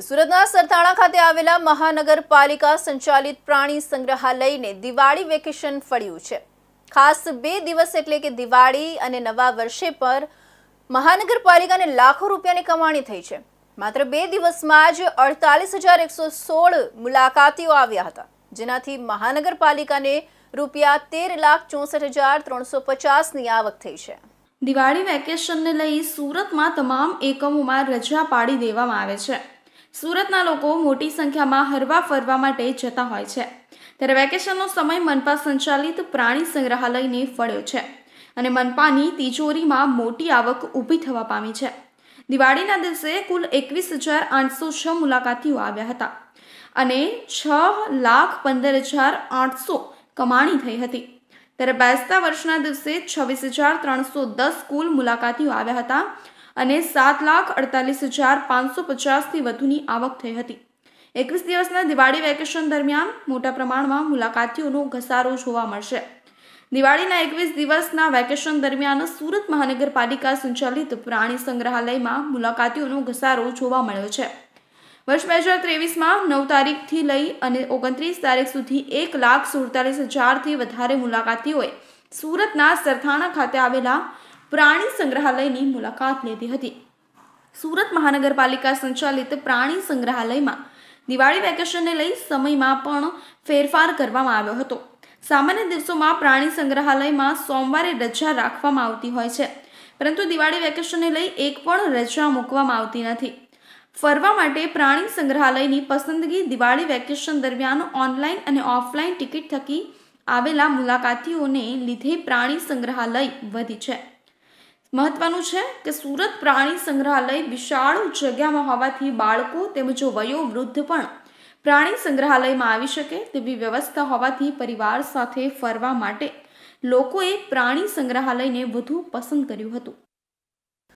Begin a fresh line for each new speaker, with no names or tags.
સુરતના સરથાણા ખાતે આવેલા મહાનગરપાલિકા સંચાલિત પ્રાણી સંગ્રહાલયને દિવાળી વેકેશન ફળ્યું છે ખાસ બે દિવસ એટલે કે દિવાળી અને નવા વર્ષે પર મહાનગરપાલિકાને લાખો રૂપિયાની કમાણી થઈ છે માત્ર બે દિવસમાં જ અડતાલીસ હજાર એકસો સોળ મુલાકાતીઓ આવ્યા હતા જેનાથી મહાનગરપાલિકાને રૂપિયા તેર લાખ ચોસઠ હજાર ત્રણસો પચાસની આવક થઈ છે
દિવાળી વેકેશનને લઈ સુરતમાં
તમામ એકમોમાં રજા પાડી દેવામાં આવે છે
સુરતના લોકો મોટી સંખ્યામાં હરવા ફરવા માટે જતા હોય છે ત્યારે વેકેશનનો સમય મનપા સંચાલિત પ્રાણી સંગ્રહાલયને ફળ્યો છે અને મનપાની તિજોરીમાં મોટી આવક ઊભી થવા પામી છે દિવાળીના દિવસે કુલ એકવીસ હજાર આઠસો છ મુલાકાતીઓ આવ્યા હતા અને છ લાખ પંદર હજાર આઠસો કમાણી થઈ હતી ત્યારે બેસતા વર્ષના દિવસે છવ્વીસ હજાર ત્રણસો દસ કુલ મુલાકાતીઓ આવ્યા હતા અને સાત લાખ અડતાલીસ હજાર પાંચસો પચાસથી વધુની આવક થઈ હતી એકવીસ દિવસના દિવાળી વેકેશન દરમિયાન મોટા પ્રમાણમાં મુલાકાતીઓનો ઘસારો જોવા મળશે દિવાળીના એકવીસ દિવસના વેકેશન દરમિયાન સુરત મહાનગરપાલિકા સંચાલિત પ્રાણી સંગ્રહાલયમાં મુલાકાતીઓનો ઘસારો જોવા મળ્યો છે વર્ષ બે હજાર ત્રેવીસમાં નવ તારીખથી લઈ અને ઓગણત્રીસ તારીખ સુધી એક લાખ સુડતાલીસ હજારથી વધારે મુલાકાતીઓએ સુરતના સરથાણા ખાતે આવેલા પ્રાણી સંગ્રહાલયની મુલાકાત લીધી હતી સુરત મહાનગરપાલિકા સંચાલિત પ્રાણી સંગ્રહાલયમાં દિવાળી વેકેશનને લઈ સમયમાં પણ ફેરફાર કરવામાં આવ્યો હતો સામાન્ય દિવસોમાં પ્રાણી સંગ્રહાલયમાં સોમવારે રજા રાખવામાં આવતી હોય છે પરંતુ દિવાળી વેકેશનને લઈ એક પણ રજા મૂકવામાં આવતી નથી ફરવા માટે પ્રાણી સંગ્રહાલયની પસંદગી દિવાળી વેકેશન દરમિયાન ઓનલાઈન અને ઓફલાઈન ટિકિટ થકી આવેલા મુલાકાતીઓને લીધે પ્રાણી સંગ્રહાલય વધી છે મહત્વનું છે કે સુરત પ્રાણી સંગ્રહાલય વિશાળ જગ્યામાં હોવાથી બાળકો તેમજ વયોવૃદ્ધ પણ પ્રાણી સંગ્રહાલયમાં આવી શકે તેવી વ્યવસ્થા હોવાથી પરિવાર સાથે ફરવા માટે લોકોએ પ્રાણી સંગ્રહાલયને વધુ પસંદ કર્યું હતું